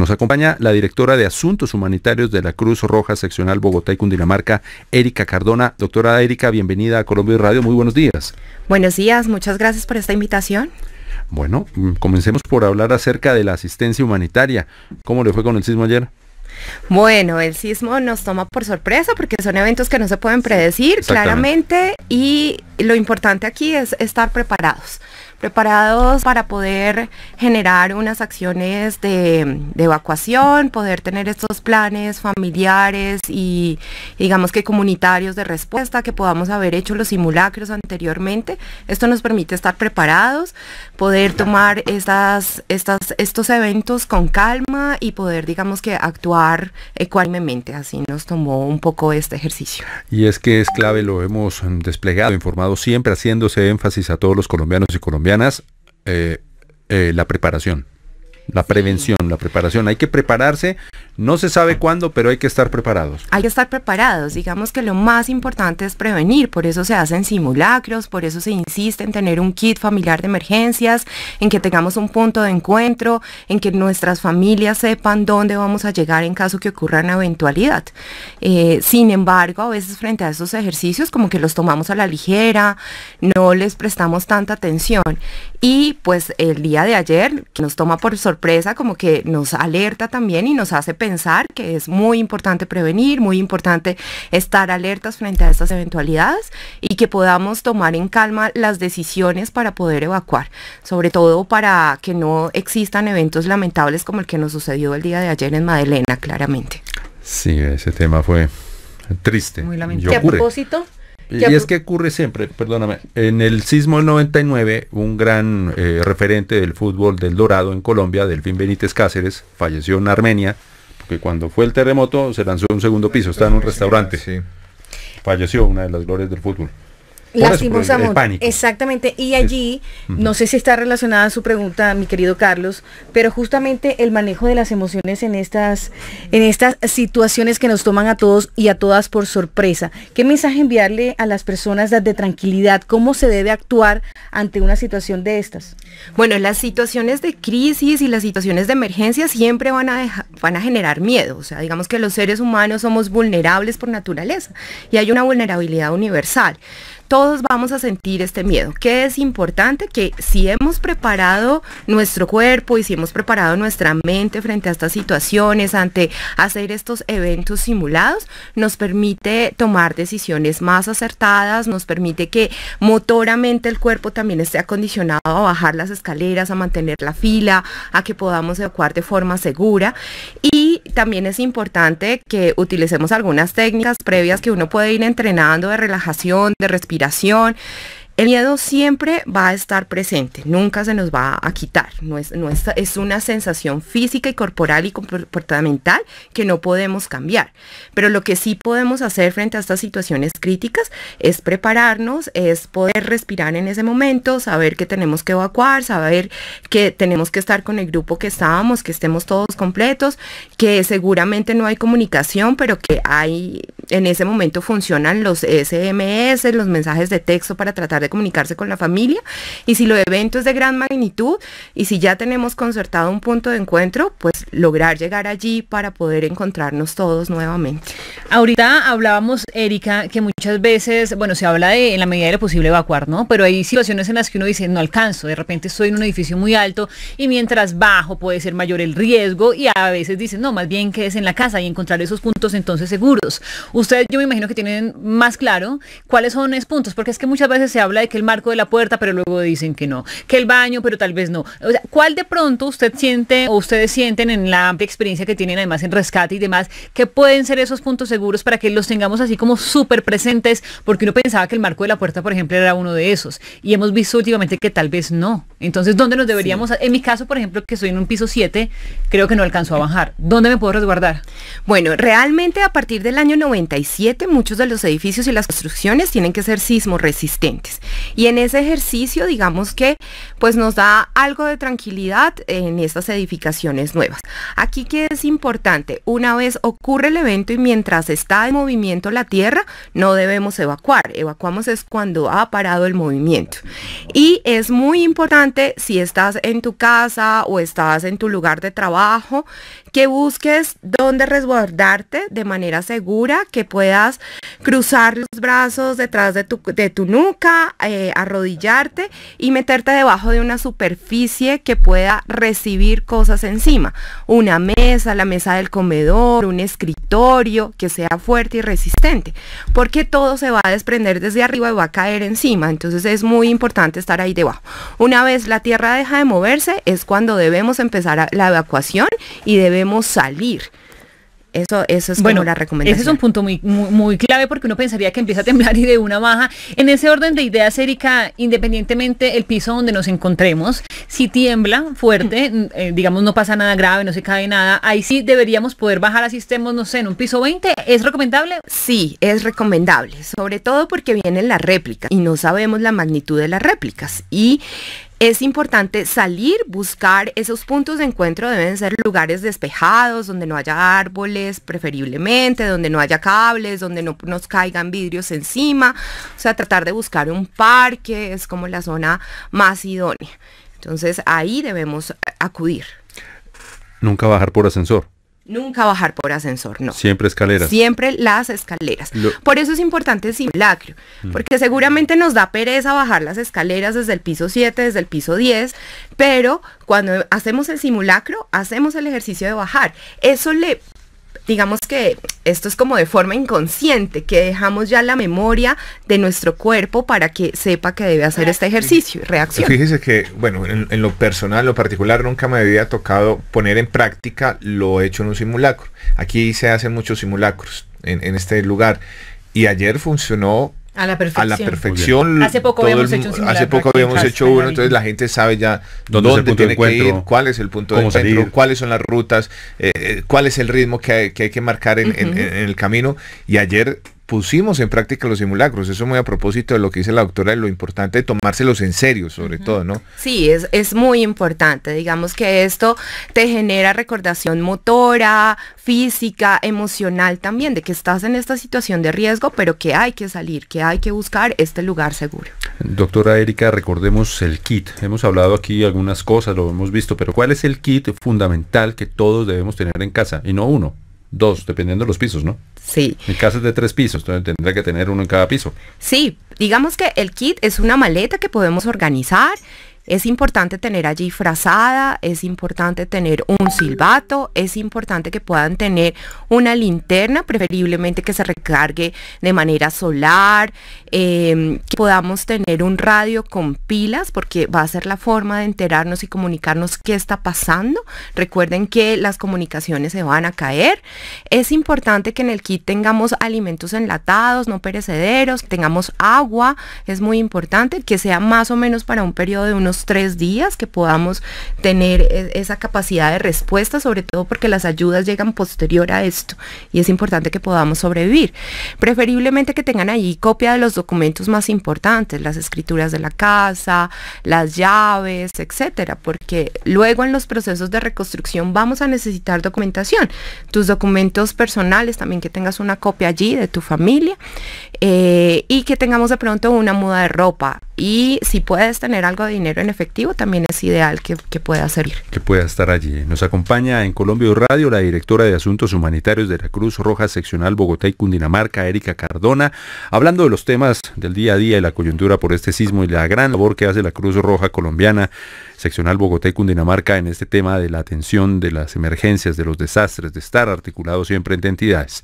Nos acompaña la directora de Asuntos Humanitarios de la Cruz Roja Seccional Bogotá y Cundinamarca, Erika Cardona. Doctora Erika, bienvenida a Colombia Radio. Muy buenos días. Buenos días, muchas gracias por esta invitación. Bueno, mm, comencemos por hablar acerca de la asistencia humanitaria. ¿Cómo le fue con el sismo ayer? Bueno, el sismo nos toma por sorpresa porque son eventos que no se pueden predecir claramente y lo importante aquí es estar preparados preparados para poder generar unas acciones de, evacuación, poder tener estos planes familiares y digamos que comunitarios de respuesta, que podamos haber hecho los simulacros anteriormente. Esto nos permite estar preparados, poder tomar estas, estas, estos eventos con calma y poder digamos que actuar ecuánimemente. Así nos tomó un poco este ejercicio. Y es que es clave, lo hemos desplegado, informado siempre, haciéndose énfasis a todos los colombianos y colombianas ganas eh, eh, la preparación, la prevención, la preparación. Hay que prepararse no se sabe cuándo, pero hay que estar preparados. Hay que estar preparados. Digamos que lo más importante es prevenir. Por eso se hacen simulacros, por eso se insiste en tener un kit familiar de emergencias, en que tengamos un punto de encuentro, en que nuestras familias sepan dónde vamos a llegar en caso que ocurra una eventualidad. Eh, sin embargo, a veces frente a esos ejercicios como que los tomamos a la ligera, no les prestamos tanta atención. Y pues el día de ayer, nos toma por sorpresa, como que nos alerta también y nos hace pensar que es muy importante prevenir, muy importante estar alertas frente a estas eventualidades y que podamos tomar en calma las decisiones para poder evacuar, sobre todo para que no existan eventos lamentables como el que nos sucedió el día de ayer en Madelena, claramente. Sí, ese tema fue triste. Muy lamentable. propósito? Y es que ocurre siempre, perdóname, en el sismo del 99, un gran eh, referente del fútbol del Dorado en Colombia, Delfín Benítez Cáceres, falleció en Armenia, que cuando fue el terremoto se lanzó un segundo piso, estaba en un restaurante. Falleció una de las glorias del fútbol. Lastimosamente. Exactamente. Y allí, no sé si está relacionada a su pregunta, mi querido Carlos, pero justamente el manejo de las emociones en estas, en estas situaciones que nos toman a todos y a todas por sorpresa. ¿Qué mensaje enviarle a las personas de tranquilidad? ¿Cómo se debe actuar ante una situación de estas? Bueno, las situaciones de crisis y las situaciones de emergencia siempre van a, van a generar miedo. O sea, digamos que los seres humanos somos vulnerables por naturaleza y hay una vulnerabilidad universal todos vamos a sentir este miedo. ¿Qué es importante? Que si hemos preparado nuestro cuerpo y si hemos preparado nuestra mente frente a estas situaciones, ante hacer estos eventos simulados, nos permite tomar decisiones más acertadas, nos permite que motoramente el cuerpo también esté acondicionado a bajar las escaleras, a mantener la fila, a que podamos evacuar de forma segura. Y y también es importante que utilicemos algunas técnicas previas que uno puede ir entrenando de relajación, de respiración el miedo siempre va a estar presente, nunca se nos va a quitar. No es, no es una sensación física y corporal y comportamental que no podemos cambiar. Pero lo que sí podemos hacer frente a estas situaciones críticas es prepararnos, es poder respirar en ese momento, saber que tenemos que evacuar, saber que tenemos que estar con el grupo que estábamos, que estemos todos completos, que seguramente no hay comunicación, pero que hay, en ese momento funcionan los SMS, los mensajes de texto para tratar de comunicarse con la familia. Y si lo evento es de gran magnitud y si ya tenemos concertado un punto de encuentro, pues lograr llegar allí para poder encontrarnos todos nuevamente. Ahorita hablábamos, Erika, que muchas veces, bueno, se habla de en la medida de lo posible evacuar, ¿no? Pero hay situaciones en las que uno dice, no alcanzo, de repente estoy en un edificio muy alto y mientras bajo puede ser mayor el riesgo y a veces dicen, no, más bien que es en la casa y encontrar esos puntos entonces seguros. Ustedes yo me imagino que tienen más claro cuáles son esos puntos, porque es que muchas veces se habla habla de que el marco de la puerta, pero luego dicen que no, que el baño, pero tal vez no. ¿cuál de pronto usted siente o ustedes sienten en la amplia experiencia que tienen además en rescate y demás, que pueden ser esos puntos seguros para que los tengamos así como súper presentes? Porque uno pensaba que el marco de la puerta, por ejemplo, era uno de esos y hemos visto últimamente que tal vez no. Entonces, ¿dónde nos deberíamos? En mi caso, por ejemplo, que soy en un piso 7, creo que no alcanzó a bajar. ¿Dónde me puedo resguardar? Bueno, realmente a partir del año 97 muchos de los edificios y las construcciones tienen que ser sismo resistentes. Y en ese ejercicio, digamos que pues nos da algo de tranquilidad en estas edificaciones nuevas. Aquí que es importante, una vez ocurre el evento y mientras está en movimiento la tierra, no debemos evacuar. Evacuamos es cuando ha parado el movimiento. Y es muy importante si estás en tu casa o estás en tu lugar de trabajo, que busques dónde resguardarte de manera segura, que puedas cruzar los brazos detrás de tu, de tu nuca, eh, arrodillarte y meterte debajo de una superficie que pueda recibir cosas encima. Una mesa, la mesa del comedor, un escritorio que sea fuerte y resistente, porque todo se va a desprender desde arriba y va a caer encima. Entonces es muy importante estar ahí debajo. Una vez la tierra deja de moverse, es cuando debemos empezar la evacuación y debemos salir. Eso, eso es bueno, la recomendación. Ese es un punto muy, muy, clave porque uno pensaría que empieza a temblar y de una baja. En ese orden de ideas, Erika, independientemente el piso donde nos encontremos, si tiembla fuerte, mm. eh, digamos no pasa nada grave, no se cae nada, ahí sí deberíamos poder bajar así estemos no sé, en un piso 20. ¿Es recomendable? si es recomendable, sobre todo porque vienen las réplicas y no sabemos la magnitud de las réplicas. Y es importante salir, buscar esos puntos de encuentro, deben ser lugares despejados, donde no haya árboles preferiblemente, donde no haya cables, donde no nos caigan vidrios encima, o sea, tratar de buscar un parque es como la zona más idónea. Entonces ahí debemos eh, acudir. Nunca bajar por ascensor. Nunca bajar por ascensor, no. Siempre escaleras. Siempre las escaleras. Por eso es importante el simulacro, mm. porque seguramente nos da pereza bajar las escaleras desde el piso 7, desde el piso 10, pero cuando hacemos el simulacro, hacemos el ejercicio de bajar. Eso le digamos que esto es como de forma inconsciente, que dejamos ya la memoria de nuestro cuerpo para que sepa que debe hacer este ejercicio y reacción. Fíjese que, bueno, en, lo personal, lo particular, nunca me había tocado poner en práctica lo hecho en un simulacro. Aquí se hacen muchos simulacros en este lugar y ayer funcionó a la perfección. hace poco habíamos hecho un Hace poco habíamos hecho uno, entonces la gente sabe ya dónde, tiene que ir, cuál es el punto de encuentro, cuáles son las rutas, eh, eh, cuál es el ritmo que hay que, marcar en el camino. Y ayer pusimos en práctica los simulacros. Eso muy a propósito de lo que dice la doctora, lo importante de tomárselos en serio, sobre todo, ¿no? Sí, es, es muy importante. Digamos que esto te genera recordación motora, física, emocional también, de que estás en esta situación de riesgo, pero que hay que salir, que hay que buscar este lugar seguro. Doctora Erika, recordemos el kit. Hemos hablado aquí algunas cosas, lo hemos visto, pero ¿cuál es el kit fundamental que todos debemos tener en casa? Y no uno, dos, dependiendo de los pisos, ¿no? Sí. Mi casa es de tres pisos, entonces tendría que tener uno en cada piso. Sí, digamos que el kit es una maleta que podemos organizar es importante tener allí frazada, es importante tener un silbato, es importante que puedan tener una linterna, preferiblemente que se recargue de manera solar, em, que podamos tener un radio con pilas, porque va a ser la forma de enterarnos y comunicarnos qué está pasando. Recuerden que las comunicaciones se van a caer. Es importante que en el kit tengamos alimentos enlatados, no perecederos, tengamos agua, es muy importante, que sea más o menos para un periodo de unos tres días, que podamos tener e, esa capacidad de respuesta, sobre todo porque las ayudas llegan posterior a esto y es importante que podamos sobrevivir. Preferiblemente que tengan allí copia de los documentos más importantes, las escrituras de la casa, las llaves, etcétera, porque luego en los procesos de reconstrucción vamos a necesitar documentación, tus documentos personales, también que tengas una copia allí de tu familia eh, y que tengamos de pronto una muda de ropa y si puedes tener algo de dinero en efectivo también es ideal que, pueda servir. Que pueda estar allí. Nos acompaña en Colombia Radio la directora de Asuntos Humanitarios de la Cruz Roja Seccional Bogotá y Cundinamarca, Erika Cardona, hablando de los temas del día a día y la coyuntura por este sismo y la gran labor que hace la Cruz Roja Colombiana Seccional Bogotá y Cundinamarca en este tema de la atención de las emergencias, de los desastres, de estar articulados siempre entre entidades.